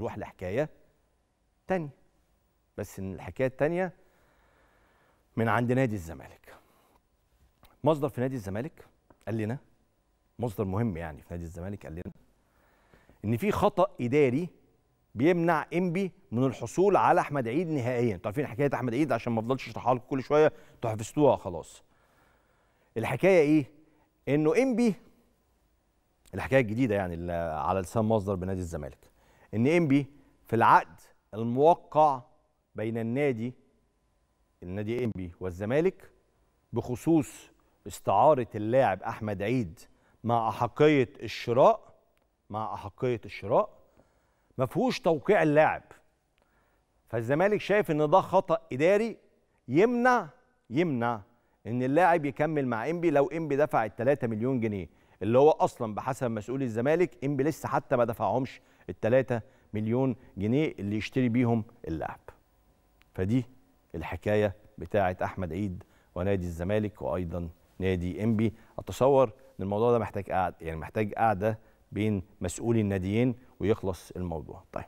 نروح لحكايه تانية بس ان الحكايه التانية من عند نادي الزمالك مصدر في نادي الزمالك قال لنا مصدر مهم يعني في نادي الزمالك قال لنا ان في خطا اداري بيمنع انبي من الحصول على احمد عيد نهائيا انتوا عارفين حكايه احمد عيد عشان ما افضلش اشرحها لكم كل شويه انتوا خلاص الحكايه ايه انه انبي الحكايه الجديده يعني على لسان مصدر بنادي الزمالك ان انبي في العقد الموقع بين النادي النادي انبي والزمالك بخصوص استعاره اللاعب احمد عيد مع احقيه الشراء مع احقيه الشراء ما فيهوش توقيع اللاعب فالزمالك شايف ان ده خطا اداري يمنع يمنع ان اللاعب يكمل مع انبي لو انبي دفع ال 3 مليون جنيه اللي هو اصلا بحسب مسؤولي الزمالك انبي لسه حتى ما دفعهمش ال مليون جنيه اللي يشتري بيهم اللاعب فدي الحكايه بتاعه احمد عيد ونادي الزمالك وايضا نادي انبي اتصور ان الموضوع ده محتاج قعده يعني محتاج قعده بين مسؤولي الناديين ويخلص الموضوع طيب